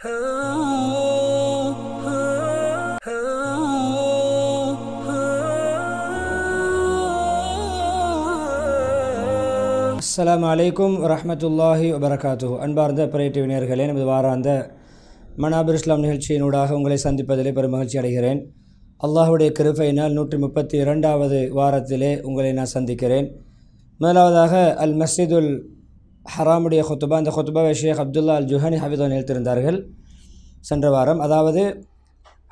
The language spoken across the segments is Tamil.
அஸ்லாம் அலைக்கும் ரஹமத்துல்லாஹி வபரகாத்து அன்பார்ந்த பிரைட்டிவ் நேர்களே நமது வாராந்த மனாபர் இஸ்லாம் நிகழ்ச்சியினூடாக உங்களை சந்திப்பதிலே பெரும் மகிழ்ச்சி அடைகிறேன் அல்லாஹுடைய கிருபையினால் நூற்றி முப்பத்தி இரண்டாவது வாரத்திலே உங்களை நான் சந்திக்கிறேன் முதலாவதாக அல் மஸ்ஜிதுல் ஹராமுடைய ஹொத்துபா அந்த ஹொத்துபாவை ஷேக் அப்துல்லா அல் ஜுஹானி ஹபிதான் எழுத்திருந்தார்கள் சென்ற வாரம் அதாவது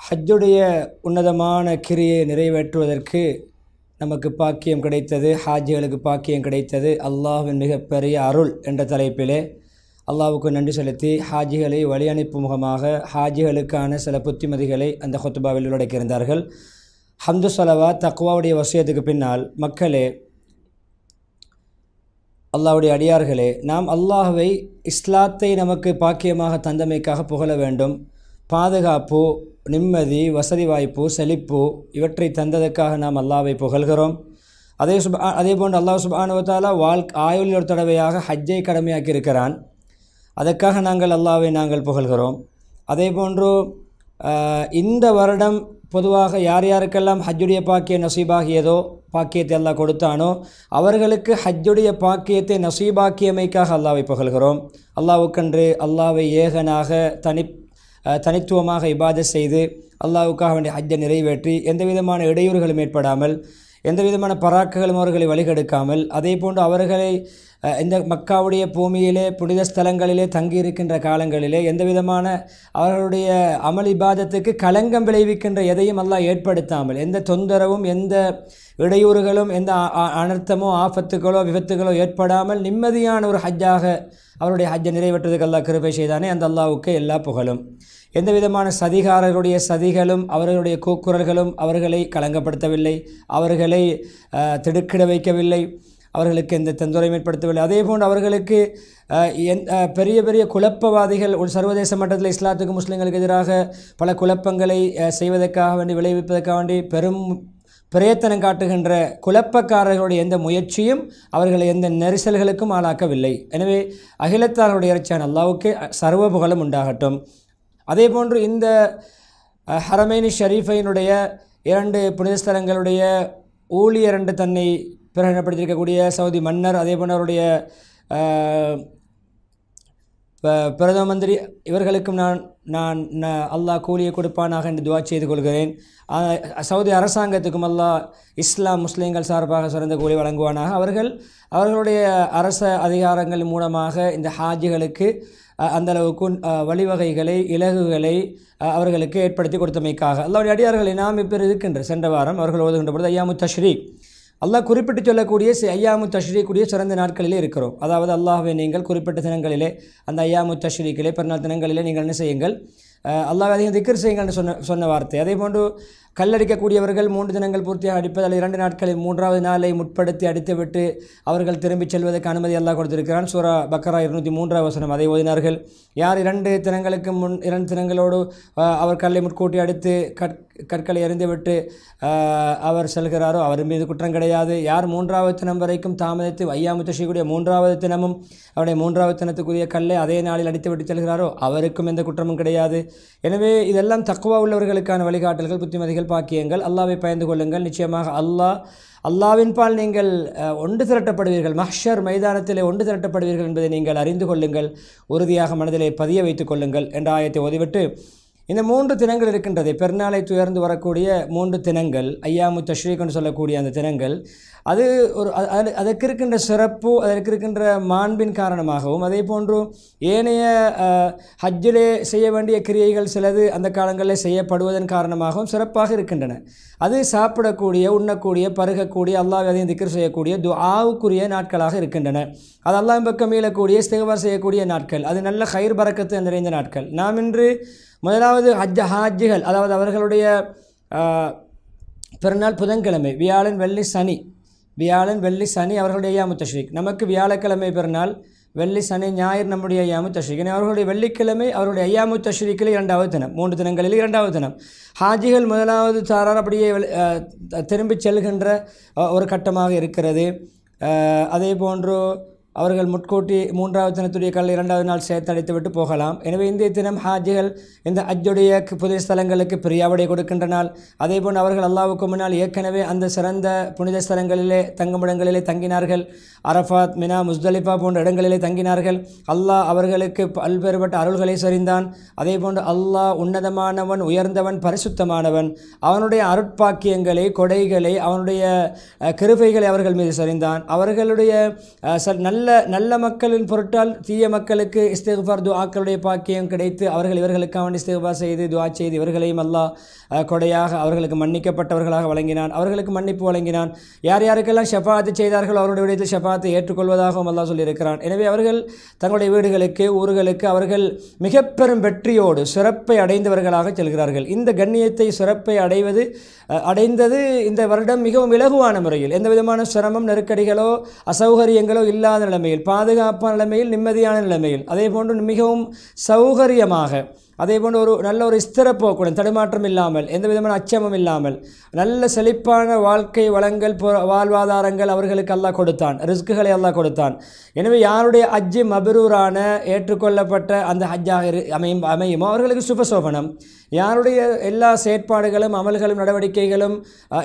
ஹஜ்ஜுடைய உன்னதமான கிரியை நிறைவேற்றுவதற்கு நமக்கு பாக்கியம் கிடைத்தது ஹாஜிகளுக்கு பாக்கியம் கிடைத்தது அல்லாஹின் மிகப்பெரிய அருள் என்ற தலைப்பிலே அல்லாவுக்கு நன்றி செலுத்தி ஹாஜிகளை வழி அனுப்பும் முகமாக ஹாஜிகளுக்கான சில புத்திமதிகளை அந்த ஹொத்துபாவில் உள்ளடக்கியிருந்தார்கள் ஹம்து சலவா தக்வாவுடைய வசியத்துக்கு பின்னால் மக்களே அல்லாவுடைய அடியார்களே நாம் அல்லாஹுவை இஸ்லாத்தை நமக்கு பாக்கியமாக தந்தமைக்காக புகழ வேண்டும் பாதுகாப்பு நிம்மதி வசதி வாய்ப்பு செழிப்பு இவற்றை தந்ததற்காக நாம் அல்லாவை புகழ்கிறோம் அதே சுப அதே போன்று அல்லாஹ் சுபானுவத்தாலா வாழ் ஆயுள் ஒரு தடவையாக ஹஜ்ஜை கடமையாக்கி இருக்கிறான் அதற்காக நாங்கள் அல்லாவை நாங்கள் புகழ்கிறோம் அதே போன்று இந்த வருடம் பொதுவாக யார் யாருக்கெல்லாம் ஹஜ்ஜுடைய பாக்கிய நசீபாகியதோ பாக்கியத்தை அல்லாஹ் கொடுத்தானோ அவர்களுக்கு ஹஜ்ஜுடைய பாக்கியத்தை நசீபாக்கியமைக்காக அல்லாவை புகழ்கிறோம் அல்லாவுக்கன்று அல்லாவை ஏகனாக தனி தனித்துவமாக இபாத செய்து அல்லாவுக்காக வேண்டிய ஹஜ்ஜை நிறைவேற்றி எந்த விதமான இடையூறுகளும் ஏற்படாமல் எந்த விதமான பராக்குகளும் அவர்களை வழிகெடுக்காமல் அதே போன்று அவர்களை இந்த மக்காவுடைய பூமியிலே புனித ஸ்தலங்களிலே தங்கியிருக்கின்ற காலங்களிலே எந்த விதமான அவர்களுடைய அமல் பாதத்துக்கு களங்கம் விளைவிக்கின்ற எதையும் எல்லாம் ஏற்படுத்தாமல் எந்த தொந்தரவும் எந்த இடையூறுகளும் எந்த அனர்த்தமோ ஆபத்துகளோ விபத்துகளோ ஏற்படாமல் நிம்மதியான ஒரு ஹஜ்ஜாக அவருடைய ஹஜ்ஜை நிறைவேற்றுவதற்கு அல்லா கிருபை செய்தானே அந்த அல்லாவுக்கு எல்லா புகழும் எந்த விதமான சதிகாரர்களுடைய சதிகளும் அவர்களுடைய கூக்குரல்களும் அவர்களை களங்கப்படுத்தவில்லை அவர்களை திடுக்கிட வைக்கவில்லை அவர்களுக்கு எந்த தொந்தரவும் ஏற்படுத்தவில்லை அதே போன்று அவர்களுக்கு பெரிய பெரிய குழப்பவாதிகள் ஒரு சர்வதேச மட்டத்தில் இஸ்லாத்துக்கு முஸ்லீம்களுக்கு எதிராக பல குழப்பங்களை செய்வதற்காக வேண்டி விளைவிப்பதற்காக வேண்டி பெரும் பிரயத்தனம் காட்டுகின்ற குழப்பக்காரர்களுடைய எந்த முயற்சியும் அவர்களை எந்த நெரிசல்களுக்கும் ஆளாக்கவில்லை எனவே அகிலத்தாருடைய இறைச்சியான அல்லாவுக்கு சர்வ புகழும் உண்டாகட்டும் அதே போன்று இந்த ஹரமைனி ஷரீஃபையினுடைய இரண்டு புனிதஸ்தலங்களுடைய ஊழியரண்டு தன்னை பிரகடனப்படுத்தியிருக்கக்கூடிய சவுதி மன்னர் அதே போன்ற அவருடைய பிரதம மந்திரி இவர்களுக்கும் நான் நான் அல்லாஹ் கூலியை கொடுப்பானாக என்று துவா செய்து கொள்கிறேன் சவுதி அரசாங்கத்துக்கும் அல்லாஹ் இஸ்லாம் முஸ்லீம்கள் சார்பாக சிறந்த கூலி வழங்குவானாக அவர்கள் அவர்களுடைய அரச அதிகாரங்கள் மூலமாக இந்த ஹாஜிகளுக்கு அந்தளவுக்கு வழிவகைகளை இலகுகளை அவர்களுக்கு ஏற்படுத்தி கொடுத்தமைக்காக அல்லாவுடைய அடியார்களை நாம் இப்போ இருக்கின்ற சென்ற வாரம் அவர்கள் ஓதுகின்ற பொழுது ஐயாமுத்தஸ்ரீ அல்லாஹ் குறிப்பிட்டு சொல்லக்கூடிய ஐயாமு தஷ்ரீக்குரிய சிறந்த நாட்களிலே இருக்கிறோம் அதாவது அல்லாஹ்வை நீங்கள் குறிப்பிட்ட தினங்களிலே அந்த ஐயாமு தஷ்ரீக்கிலே பிறநாள் தினங்களிலே நீங்கள் என்ன செய்யுங்கள் அல்லாஹ் அதிகம் திக்கர் செய்யுங்கள்னு சொன்ன சொன்ன வார்த்தை அதே போன்று கல்லடிக்கக்கூடியவர்கள் மூன்று தினங்கள் பூர்த்தியாக அடிப்பதால் இரண்டு நாட்களில் மூன்றாவது நாளை முற்படுத்தி அடித்துவிட்டு அவர்கள் திரும்பிச் செல்வதற்கு அனுமதி எல்லாம் கொடுத்திருக்கிறான் சூரா பக்ரா இருநூற்றி மூன்றாவது வசனம் அதை ஓதினார்கள் யார் இரண்டு தினங்களுக்கு முன் இரண்டு தினங்களோடு அவர் கல்லை முற்கூட்டி அடித்து கற் கற்களை எறிந்துவிட்டு அவர் செல்கிறாரோ அவர் மீது குற்றம் கிடையாது யார் மூன்றாவது தினம் வரைக்கும் தாமதித்து வையாமுத்து செய்யக்கூடிய மூன்றாவது தினமும் அவருடைய மூன்றாவது தினத்துக்குரிய கல்லை அதே நாளில் அடித்துவிட்டு செல்கிறாரோ அவருக்கும் எந்த குற்றமும் கிடையாது எனவே இதெல்லாம் தக்குவா உள்ளவர்களுக்கான வழிகாட்டல்கள் புத்திமதிகள் பாக்கியங்கள் அல்லாவை பயந்து கொள்ளுங்கள் நிச்சயமாக அல்லாஹ் பால் நீங்கள் ஒன்று திரட்டப்படுவீர்கள் மஹ்ஷர் மைதானத்தில் ஒன்று திரட்டப்படுவீர்கள் என்பதை நீங்கள் அறிந்து கொள்ளுங்கள் உறுதியாக மனதிலே பதிய வைத்துக் கொள்ளுங்கள் என்ற ஆயத்தை ஓதிவிட்டு இந்த மூன்று தினங்கள் இருக்கின்றது பெருநாளை துயர்ந்து வரக்கூடிய மூன்று தினங்கள் ஐயாமு தஷ்ரீக்னு சொல்லக்கூடிய அந்த தினங்கள் அது ஒரு அது அதற்கு இருக்கின்ற சிறப்பு அதற்கு இருக்கின்ற மாண்பின் காரணமாகவும் அதே போன்று ஏனைய ஹஜ்ஜிலே செய்ய வேண்டிய கிரியைகள் சிலது அந்த காலங்களில் செய்யப்படுவதன் காரணமாகவும் சிறப்பாக இருக்கின்றன அது சாப்பிடக்கூடிய உண்ணக்கூடிய பருகக்கூடிய அல்லாஹ் அதையும் திக்கர் செய்யக்கூடிய துஆவுக்குரிய நாட்களாக இருக்கின்றன அது அல்லாஹ் பக்கம் மீளக்கூடிய சிகவார் செய்யக்கூடிய நாட்கள் அது நல்ல ஹயிர் பறக்கத்து நிறைந்த நாட்கள் நாம் இன்று முதலாவது ஹஜ்ஜ ஹாஜிகள் அதாவது அவர்களுடைய பிறநாள் புதன்கிழமை வியாழன் வெள்ளி சனி வியாழன் வெள்ளி சனி அவர்களுடைய ஐயாமு தஷ்ரீக் நமக்கு வியாழக்கிழமை பிறநாள் வெள்ளி சனி ஞாயிறு நம்முடைய ஐயாமு தஷ்ரீக் அவர்களுடைய வெள்ளிக்கிழமை அவருடைய ஐயாமு தஷ்ரீக்கில் இரண்டாவது தினம் மூன்று தினங்களில் இரண்டாவது தினம் ஹாஜிகள் முதலாவது சாரார் அப்படியே திரும்பிச் செல்கின்ற ஒரு கட்டமாக இருக்கிறது அதே போன்று அவர்கள் முட்கூட்டி மூன்றாவது தினத்துடைய கல் இரண்டாவது நாள் விட்டு போகலாம் எனவே இந்திய தினம் ஹாஜிகள் இந்த அஜுடைய புதிய ஸ்தலங்களுக்கு பிரியாவடை கொடுக்கின்ற நாள் அதேபோல் அவர்கள் அல்லாவுக்கு முன்னால் ஏற்கனவே அந்த சிறந்த புனித ஸ்தலங்களிலே தங்குமிடங்களிலே தங்கினார்கள் அரஃபாத் மினா முஸ்தலிஃபா போன்ற இடங்களிலே தங்கினார்கள் அல்லாஹ் அவர்களுக்கு பல்வேறுபட்ட அருள்களை அதே அதேபோன்று அல்லாஹ் உன்னதமானவன் உயர்ந்தவன் பரிசுத்தமானவன் அவனுடைய அருட்பாக்கியங்களை கொடைகளை அவனுடைய கிருபைகளை அவர்கள் மீது சரிந்தான் அவர்களுடைய நல்ல நல்ல நல்ல மக்களின் பொருட்டால் தீய மக்களுக்கு இஸ்திஃபார் துஆக்களுடைய பாக்கியம் கிடைத்து அவர்கள் இவர்களுக்காக வேண்டி இஸ்திஃபா செய்து துவா செய்து இவர்களையும் அல்லா கொடையாக அவர்களுக்கு மன்னிக்கப்பட்டவர்களாக வழங்கினான் அவர்களுக்கு மன்னிப்பு வழங்கினான் யார் யாருக்கெல்லாம் ஷபாத்து செய்தார்களோ அவருடைய விடயத்தில் ஷபாத்து ஏற்றுக்கொள்வதாகவும் அல்லா சொல்லியிருக்கிறான் எனவே அவர்கள் தங்களுடைய வீடுகளுக்கு ஊர்களுக்கு அவர்கள் மிக பெரும் வெற்றியோடு சிறப்பை அடைந்தவர்களாக செல்கிறார்கள் இந்த கண்ணியத்தை சிறப்பை அடைவது அடைந்தது இந்த வருடம் மிகவும் இலகுவான முறையில் எந்த விதமான சிரமம் நெருக்கடிகளோ அசௌகரியங்களோ இல்லாத நிலைமையில் பாதுகாப்பான நிலைமையில் நிம்மதியான நிலைமையில் அதே போன்று மிகவும் சௌகரியமாக அதே போன்று ஒரு நல்ல ஒரு ஸ்திரப்போக்குடன் தடுமாற்றம் இல்லாமல் எந்த விதமான அச்சமும் இல்லாமல் நல்ல செழிப்பான வாழ்க்கை வளங்கள் வாழ்வாதாரங்கள் அவர்களுக்கு எல்லாம் கொடுத்தான் ரிஸ்க்குகளை அல்லாஹ் கொடுத்தான் எனவே யாருடைய அஜ்ஜி மபரூரான ஏற்றுக்கொள்ளப்பட்ட அந்த ஹஜ்ஜாக அமையும் அமையுமோ அவர்களுக்கு சுபசோபனம் யாருடைய எல்லா செயற்பாடுகளும் அமல்களும் நடவடிக்கைகளும்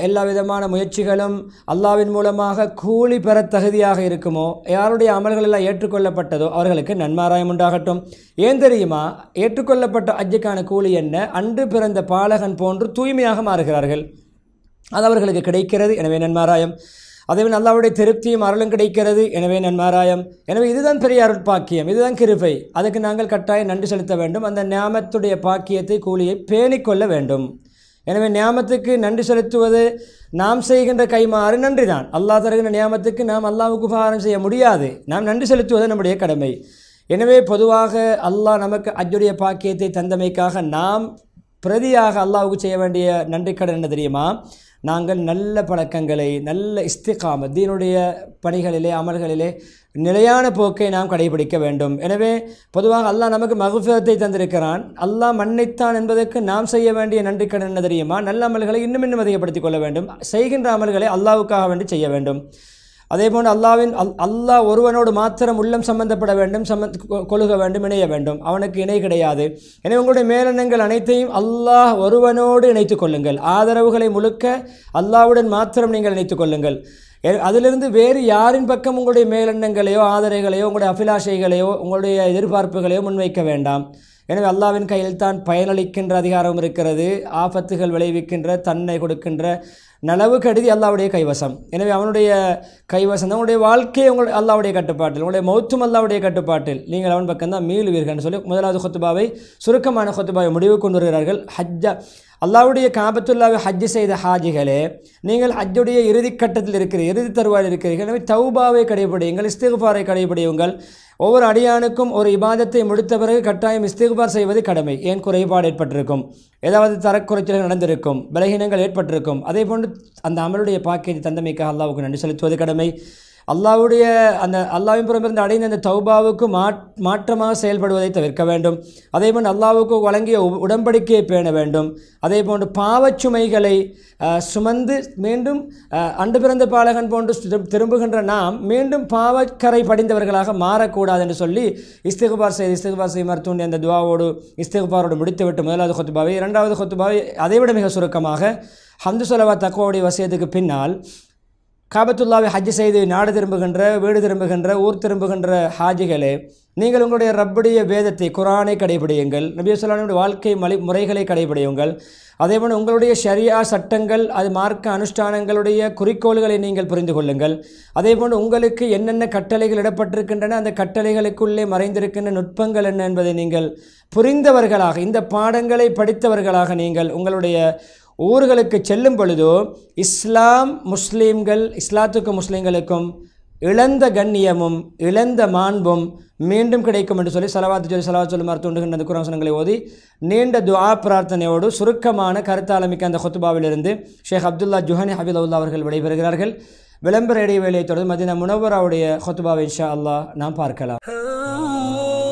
எல்லா விதமான முயற்சிகளும் அல்லாவின் மூலமாக கூலி பெற தகுதியாக இருக்குமோ யாருடைய அமல்கள் எல்லாம் ஏற்றுக்கொள்ளப்பட்டதோ அவர்களுக்கு நன்மாராயம் உண்டாகட்டும் ஏன் தெரியுமா ஏற்றுக்கொள்ளப்பட்ட கொடுக்கப்பட்ட அஜ்ஜக்கான கூலி என்ன அன்று பிறந்த பாலகன் போன்று தூய்மையாக மாறுகிறார்கள் அது அவர்களுக்கு கிடைக்கிறது எனவே நன்மாராயம் அதே நல்லாவுடைய திருப்தியும் அருளும் கிடைக்கிறது எனவே நன்மாராயம் எனவே இதுதான் பெரிய அருள் பாக்கியம் இதுதான் கிருபை அதுக்கு நாங்கள் கட்டாயம் நன்றி செலுத்த வேண்டும் அந்த நியாமத்துடைய பாக்கியத்தை கூலியை பேணிக்கொள்ள வேண்டும் எனவே நியாமத்துக்கு நன்றி செலுத்துவது நாம் செய்கின்ற கைமாறு நன்றி தான் அல்லா தருகின்ற நியாமத்துக்கு நாம் அல்லாவுக்கு உபகாரம் செய்ய முடியாது நாம் நன்றி செலுத்துவது நம்முடைய கடமை எனவே பொதுவாக அல்லாஹ் நமக்கு அஜுடைய பாக்கியத்தை தந்தமைக்காக நாம் பிரதியாக அல்லாவுக்கு செய்ய வேண்டிய நன்றிக்கடன் என்ன தெரியுமா நாங்கள் நல்ல பழக்கங்களை நல்ல இஸ்திகாம தீனுடைய பணிகளிலே அமல்களிலே நிலையான போக்கை நாம் கடைபிடிக்க வேண்டும் எனவே பொதுவாக அல்லாஹ் நமக்கு மகுஃபத்தை தந்திருக்கிறான் அல்லாஹ் மன்னித்தான் என்பதற்கு நாம் செய்ய வேண்டிய நன்றிக்கடன் என்ன தெரியுமா நல்ல அமல்களை இன்னும் இன்னும் அதிகப்படுத்திக் கொள்ள வேண்டும் செய்கின்ற அமல்களை அல்லாவுக்காக வேண்டி செய்ய வேண்டும் அதே போன்று அல்லாவின் அல் அல்லாஹ் ஒருவனோடு மாத்திரம் உள்ளம் சம்பந்தப்பட வேண்டும் சம்பந்த கொழுக வேண்டும் இணைய வேண்டும் அவனுக்கு இணை கிடையாது எனவே உங்களுடைய மேலெண்ணங்கள் அனைத்தையும் அல்லாஹ் ஒருவனோடு இணைத்துக் கொள்ளுங்கள் ஆதரவுகளை முழுக்க அல்லாவுடன் மாத்திரம் நீங்கள் இணைத்துக் கொள்ளுங்கள் அதிலிருந்து வேறு யாரின் பக்கம் உங்களுடைய மேலெண்ணங்களையோ ஆதரைகளையோ உங்களுடைய அபிலாஷைகளையோ உங்களுடைய எதிர்பார்ப்புகளையோ முன்வைக்க வேண்டாம் எனவே அல்லாவின் கையில் தான் பயனளிக்கின்ற அதிகாரம் இருக்கிறது ஆபத்துகள் விளைவிக்கின்ற தன்னை கொடுக்கின்ற நனவு கருதி அல்லாவுடைய கைவசம் எனவே அவனுடைய கைவசம் அவனுடைய வாழ்க்கை உங்களுடைய அல்லாவுடைய கட்டுப்பாட்டில் உங்களுடைய மௌத்தும் அல்லாவுடைய கட்டுப்பாட்டில் நீங்கள் அவன் பக்கம்தான் மீளுவீர்கள்னு சொல்லி முதலாவது கொத்துபாவை சுருக்கமான கொத்துபாவை முடிவு கொண்டு வருகிறார்கள் ஹஜ்ஜா அல்லாவுடைய காபத்துல்லாவை ஹஜ்ஜு செய்த ஹாஜிகளே நீங்கள் ஹஜ்ஜுடைய இறுதிக்கட்டத்தில் இருக்கிற இறுதி தருவாயில் இருக்கிறீர்கள் எனவே தௌபாவை கடைபிடியுங்கள் இஸ்திகுபாரை கடைபிடியுங்கள் ஒவ்வொரு அடியானுக்கும் ஒரு இபாதத்தை முடித்த பிறகு கட்டாயம் இஸ்திகுபார் செய்வது கடமை ஏன் குறைபாடு ஏற்பட்டிருக்கும் ஏதாவது தரக்குறைச்சல்கள் நடந்திருக்கும் பலகீனங்கள் ஏற்பட்டிருக்கும் அதே போன்று அந்த அமலுடைய பாக்கியத்தை தந்தமைக்காக அல்லாவுக்கு நன்றி செலுத்துவது கடமை அல்லாவுடைய அந்த அல்லாவின் புறமிருந்து அடைந்த அந்த தௌபாவுக்கு மாற்றமாக செயல்படுவதை தவிர்க்க வேண்டும் அதே போன்று அல்லாவுக்கு வழங்கிய உடன்படிக்கையை பேண வேண்டும் அதே போன்று பாவச்சுமைகளை சுமந்து மீண்டும் அண்டு பிறந்த பாலகன் போன்று திரும்புகின்ற நாம் மீண்டும் பாவக்கரை படிந்தவர்களாக மாறக்கூடாது என்று சொல்லி இஸ்திகுபார் செய்து இஸ்திகுபார் செய்மார் தூண்டி அந்த துவாவோடு இஸ்திகுபாரோடு முடித்துவிட்டு முதலாவது கொத்துபாவை இரண்டாவது கொத்துபாவை அதைவிட மிக சுருக்கமாக ஹந்து சொலவா தக்குவாவுடைய வசியத்துக்கு பின்னால் காபத்துல்லாவை ஹஜ் செய்து நாடு திரும்புகின்ற வீடு திரும்புகின்ற ஊர் திரும்புகின்ற ஹாஜிகளே நீங்கள் உங்களுடைய ரப்புடைய வேதத்தை குரானை கடைபிடியுங்கள் நபிசுல்லானுடைய வாழ்க்கை மலை முறைகளை கடைபிடியுங்கள் அதேபோல் உங்களுடைய ஷரியா சட்டங்கள் அது மார்க்க அனுஷ்டானங்களுடைய குறிக்கோள்களை நீங்கள் புரிந்து கொள்ளுங்கள் அதேபோல் உங்களுக்கு என்னென்ன கட்டளைகள் இடப்பட்டிருக்கின்றன அந்த கட்டளைகளுக்குள்ளே மறைந்திருக்கின்ற நுட்பங்கள் என்ன என்பதை நீங்கள் புரிந்தவர்களாக இந்த பாடங்களை படித்தவர்களாக நீங்கள் உங்களுடைய ஊர்களுக்கு செல்லும் பொழுதோ இஸ்லாம் முஸ்லீம்கள் இஸ்லாத்துக்கும் முஸ்லீம்களுக்கும் இழந்த கண்ணியமும் இழந்த மாண்பும் மீண்டும் கிடைக்கும் என்று சொல்லி செலவாத்து சொல்லி சலவா சொல்லி மறுத்துண்டுகின்ற அந்த குராசனங்களை ஓதி நீண்ட துவா பிரார்த்தனையோடு சுருக்கமான கருத்தாலமிக்க அந்த ஹொத்துபாவிலிருந்து ஷேக் அப்துல்லா ஜுஹனி அவுல்லா அவர்கள் விடைபெறுகிறார்கள் விளம்பர இடைவேளையை தொடர்ந்து மதின முனவராவுடைய ஹொத்துபாவை இன்ஷா அல்லா நாம் பார்க்கலாம்